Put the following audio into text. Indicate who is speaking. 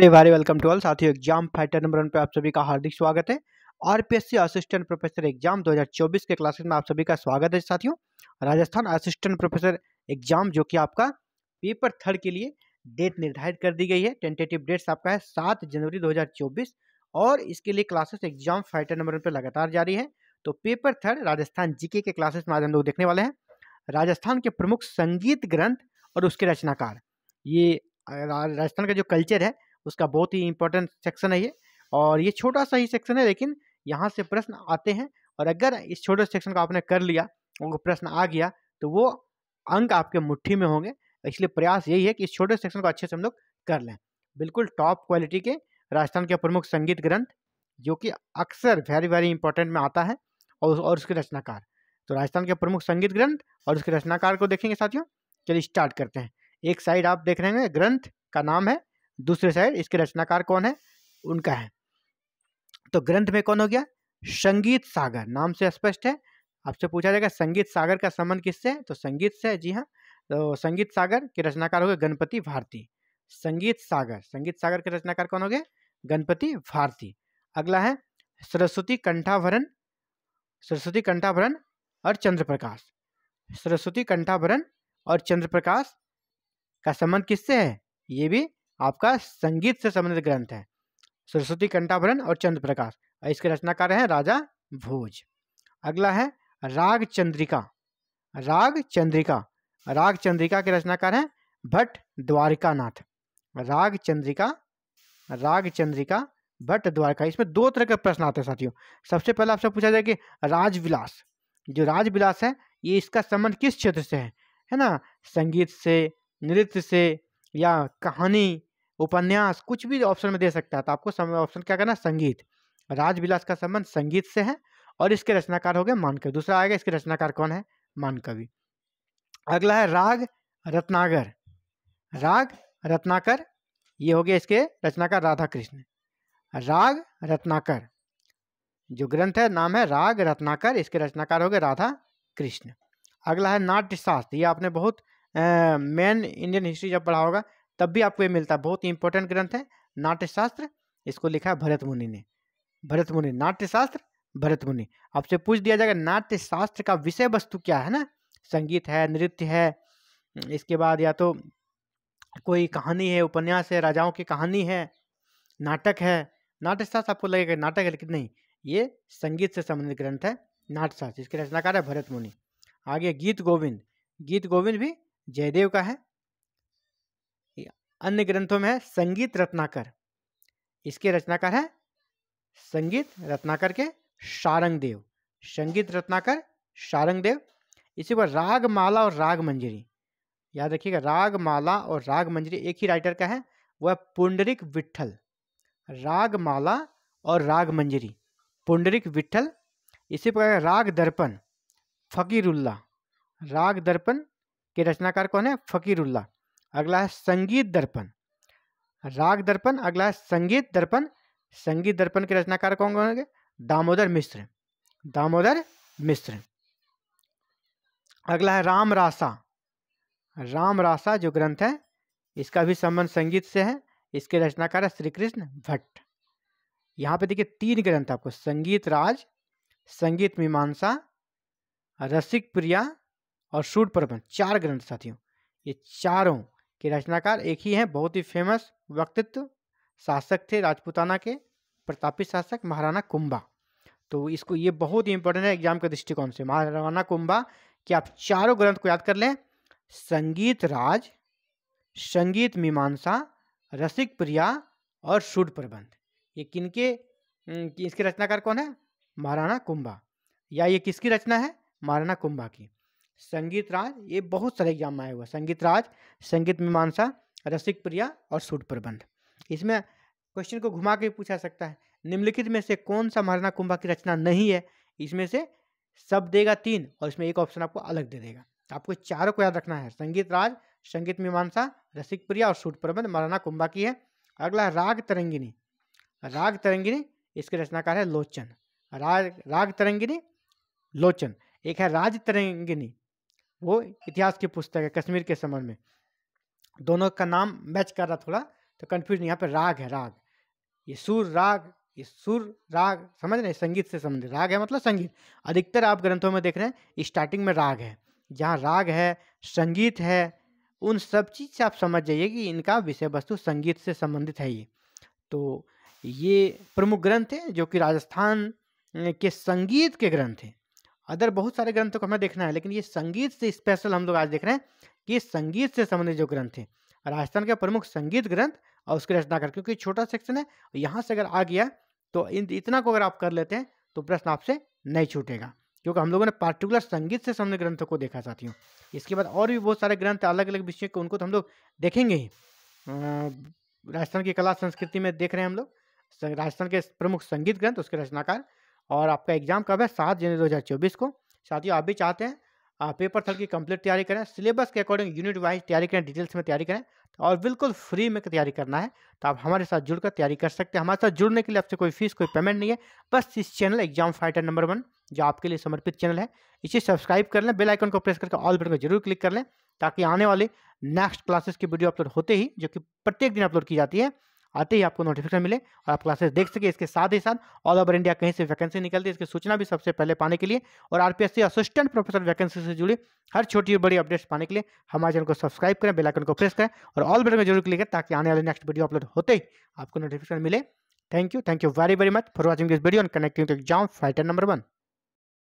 Speaker 1: very welcome to all साथियों exam fighter number one पे आप सभी का हार्दिक स्वागत है आरपीएससी असिस्टेंट प्रोफेसर एग्जाम 2024 के क्लासेस में आप सभी का स्वागत है साथियों राजस्थान असिस्टेंट प्रोफेसर एग्जाम जो कि आपका पेपर थर्ड के लिए डेट निर्धारित कर दी गई है टेंटेटिव डेट्स आपका है सात जनवरी दो और इसके लिए classes exam fighter number one पर लगातार जारी है तो पेपर थर्ड राजस्थान जीके के क्लासेस में आज हम लोग देखने वाले हैं राजस्थान के प्रमुख संगीत ग्रंथ और उसके रचनाकार ये राजस्थान का जो कल्चर है उसका बहुत ही इंपॉर्टेंट सेक्शन है ये और ये छोटा सा ही सेक्शन है लेकिन यहाँ से प्रश्न आते हैं और अगर इस छोटे सेक्शन को आपने कर लिया उनको प्रश्न आ गया तो वो अंक आपके मुट्ठी में होंगे इसलिए प्रयास यही है कि इस छोटे सेक्शन को अच्छे से हम लोग कर लें बिल्कुल टॉप क्वालिटी के राजस्थान के प्रमुख संगीत ग्रंथ जो कि अक्सर वेरी वेरी इंपॉर्टेंट में आता है और और उसके रचनाकार तो राजस्थान के प्रमुख संगीत ग्रंथ और उसके रचनाकार को देखेंगे साथियों चलिए स्टार्ट करते हैं एक साइड आप देख रहे हैं ग्रंथ का नाम है दूसरे साइड इसके रचनाकार कौन है उनका है तो ग्रंथ में कौन हो गया संगीत सागर नाम से स्पष्ट है आपसे पूछा जाएगा संगीत सागर का संबंध किससे है तो संगीत से जी हाँ तो संगीत सागर के रचनाकार हो गए गणपति भारती संगीत सागर संगीत सागर के रचनाकार कौन हो गए गणपति भारती अगला है सरस्वती कंठाभरण सरस्वती कंठाभरण और चंद्रप्रकाश सरस्वती कंठाभरण और चंद्रप्रकाश का संबंध किससे है ये भी आपका संगीत से संबंधित ग्रंथ है सरस्वती कंटाभरण और चंद्र प्रकाश इसके रचनाकार हैं राजा भोज अगला है राग चंद्रिका राग चंद्रिका राग चंद्रिका के रचनाकार हैं भट्ट द्वारिकानाथ राग चंद्रिका राग चंद्रिका भट्ट द्वारिका इसमें दो तरह के प्रश्न आते हैं साथियों सबसे पहले आपसे पूछा जाए कि राजविलास जो राजविलास है ये इसका संबंध किस क्षेत्र से है है ना संगीत से नृत्य से या कहानी उपन्यास कुछ भी ऑप्शन में दे सकता है तो आपको ऑप्शन क्या करना संगीत राजविलास का संबंध संगीत से है और इसके रचनाकार हो गए मानकवि दूसरा आएगा इसके रचनाकार कौन है मानकवि अगला है राग रत्नागर राग रत्नाकर ये हो गया इसके रचनाकार राधा कृष्ण राग रत्नाकर जो ग्रंथ है नाम है राग रत्नाकर इसके रचनाकार हो गए राधा कृष्ण अगला है नाट्यशास्त्र ये आपने बहुत मेन इंडियन हिस्ट्री जब पढ़ा होगा तब भी आपको ये मिलता है बहुत ही इंपॉर्टेंट ग्रंथ है नाट्यशास्त्र इसको लिखा है भरत मुनि ने भरत मुनि नाट्यशास्त्र भरत मुनि आपसे पूछ दिया जाएगा नाट्यशास्त्र का विषय वस्तु क्या है ना संगीत है नृत्य है इसके बाद या तो कोई कहानी है उपन्यास है राजाओं की कहानी है नाटक है नाट्यशास्त्र आपको लगेगा नाटक है लेकिन नहीं ये संगीत से संबंधित ग्रंथ है नाट्यशास्त्र इसके रचनाकार है भरत मुनि आगे गीत गोविंद गीत गोविंद भी जयदेव का है अन्य ग्रंथों में है संगीत रत्नाकर इसके रचनाकार हैं संगीत रत्नाकर के शारंग देव संगीत रत्नाकर शारंग देव इसी पर राग माला और राग मंजरी याद रखिएगा राग माला और राग मंजरी एक ही राइटर का है वह पुंडरिक विट्ठल राग माला और राग मंजरी पुंडरिक विठल इसी प्रकार राग दर्पण फकीरुल्ला राग दर्पण के रचनाकार कौन है फकीरुल्ला अगला है संगीत दर्पण राग दर्पण अगला है संगीत दर्पण संगीत दर्पण के रचनाकार कौन कौन होंगे दामोदर मिश्र दामोदर मिश्र अगला है राम रासा राम रासा जो ग्रंथ है इसका भी संबंध संगीत से है इसके रचनाकार है श्री कृष्ण भट्ट यहाँ पे देखिए तीन ग्रंथ आपको संगीत राज संगीत मीमांसा रसिक प्रिया और शूट प्रबंध चार ग्रंथ साथियों ये चारों के रचनाकार एक ही हैं बहुत ही फेमस व्यक्तित्व शासक थे राजपूताना के प्रतापी शासक महाराणा कुंभा तो इसको ये बहुत ही इंपॉर्टेंट है एग्जाम के दृष्टिकोण से महाराणा कुंभा कि आप चारों ग्रंथ को याद कर लें संगीत राज संगीत मीमांसा रसिक प्रिया और शुड प्रबंध ये किनके इसके रचनाकार कौन है महाराणा कुंभा या ये किसकी रचना है महाराणा कुंभा की संगीत राज ये बहुत सारे एग्जाम में आया हुआ संगीत राज संगीत मीमांसा रसिक प्रिया और सूट प्रबंध इसमें क्वेश्चन को घुमा के पूछा सकता है निम्नलिखित में से कौन सा महाराणा कुंभा की रचना नहीं है इसमें से सब देगा तीन और इसमें एक ऑप्शन आपको अलग दे देगा आपको चारों को याद रखना है संगीत राज संगीत मीमांसा रसिक प्रिया और सूट प्रबंध महाराणा कुंभा की है अगला राग तरंगिनी राग तरंगिनी इसके रचनाकार है लोचन राग राग तरंगिनी लोचन एक है राज तरंगिनी वो इतिहास की पुस्तक है कश्मीर के संबंध में दोनों का नाम मैच कर रहा थोड़ा तो कन्फ्यूज यहाँ पर राग है राग ये सुर राग ये सुर राग समझ रहे संगीत से संबंधित राग है मतलब संगीत अधिकतर आप ग्रंथों में देख रहे हैं स्टार्टिंग में राग है जहाँ राग है संगीत है उन सब चीज़ से आप समझ जाइए कि इनका विषय वस्तु संगीत से संबंधित है ये तो ये प्रमुख ग्रंथ हैं जो कि राजस्थान के संगीत के ग्रंथ हैं अदर बहुत सारे ग्रंथों को हमें देखना है लेकिन ये संगीत से स्पेशल हम लोग आज देख रहे हैं कि संगीत से संबंधित जो ग्रंथ हैं राजस्थान के प्रमुख संगीत ग्रंथ और उसकी रचना कर क्योंकि छोटा सेक्शन है यहाँ से अगर आ गया तो इन इतना को अगर आप कर लेते हैं तो प्रश्न आपसे नहीं छूटेगा क्योंकि हम लोगों ने पार्टिकुलर संगीत से संबंधित ग्रंथों को देखा चाहती हूँ इसके बाद और भी बहुत सारे ग्रंथ अलग अलग विषय के उनको तो हम लोग देखेंगे ही राजस्थान की कला संस्कृति में देख रहे हैं हम लोग राजस्थान के प्रमुख संगीत ग्रंथ उसके रचनाकार और आपका एग्ज़ाम कब है सात जनवरी दो हज़ार चौबीस को साथियों आप भी चाहते हैं पेपर थर्ड की कंप्लीट तैयारी करें सिलेबस के अकॉर्डिंग यूनिट वाइज तैयारी करें डिटेल्स में तैयारी करें और बिल्कुल फ्री में तैयारी करना है तो आप हमारे साथ जुड़कर तैयारी कर सकते हैं हमारे साथ जुड़ने के लिए आपसे कोई फीस कोई पेमेंट नहीं है बस इस channel exam fighter number one जो आपके लिए समर्पित चैनल है इसे सब्सक्राइब कर लें बेल आइकन को प्रेस करके ऑल बटन को जरूर क्लिक कर लें ताकि आने वाले नेक्स्ट क्लासेस की वीडियो अपलोड होते ही जो कि प्रत्येक दिन अपलोड की जाती है आते ही आपको नोटिफिकेशन मिले और आप क्लासेस देख सके इसके साथ ही साथ ऑल ओवर इंडिया कहीं से वैकेंसी निकलती है इसकी सूचना भी सबसे पहले पाने के लिए और आरपीएससी असिस्टेंट प्रोफेसर वैकेंसी से जुड़ी हर छोटी और बड़ी अपडेट्स पाने के लिए हमारे चैनल को सब्सक्राइब करें बेलाइकन को प्रेस करें और ऑल बटन में जरूर क्लिक करें ताकि आने वाले नेक्स्ट वीडियो अपलोड होते ही आपको नोटिफिकेशन मिले thank you thank you very very much for watching this video and connecting to exam fighter number one